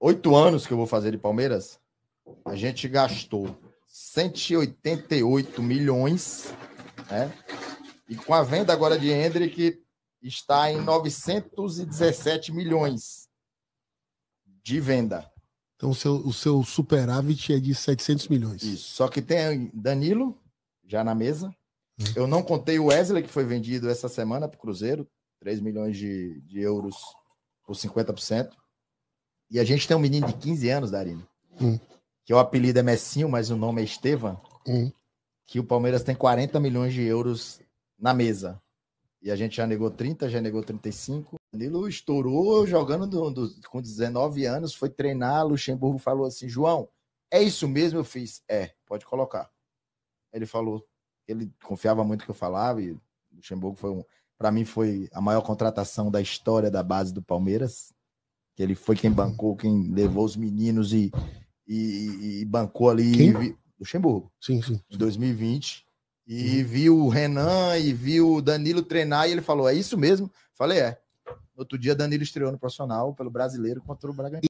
oito anos que eu vou fazer de Palmeiras, a gente gastou 188 milhões, né? E com a venda agora de Hendrick, está em 917 milhões de venda. Então o seu, o seu superávit é de 700 milhões. Isso, só que tem Danilo já na mesa. Eu não contei o Wesley, que foi vendido essa semana para o Cruzeiro, 3 milhões de, de euros por 50%. E a gente tem um menino de 15 anos, Darino, hum. que o apelido é Messinho, mas o nome é Estevam, hum. que o Palmeiras tem 40 milhões de euros na mesa. E a gente já negou 30, já negou 35. Danilo estourou jogando do, do, com 19 anos, foi treinar. Luxemburgo falou assim: João, é isso mesmo? Eu fiz, é, pode colocar. Ele falou, ele confiava muito que eu falava, e Luxemburgo foi um. Para mim, foi a maior contratação da história da base do Palmeiras que ele foi quem bancou, quem levou os meninos e, e, e bancou ali quem? Luxemburgo. Sim, sim. Em 2020. E hum. viu o Renan e viu o Danilo treinar e ele falou: é isso mesmo? Falei, é. Outro dia, Danilo estreou no profissional pelo brasileiro contra o Bragantino.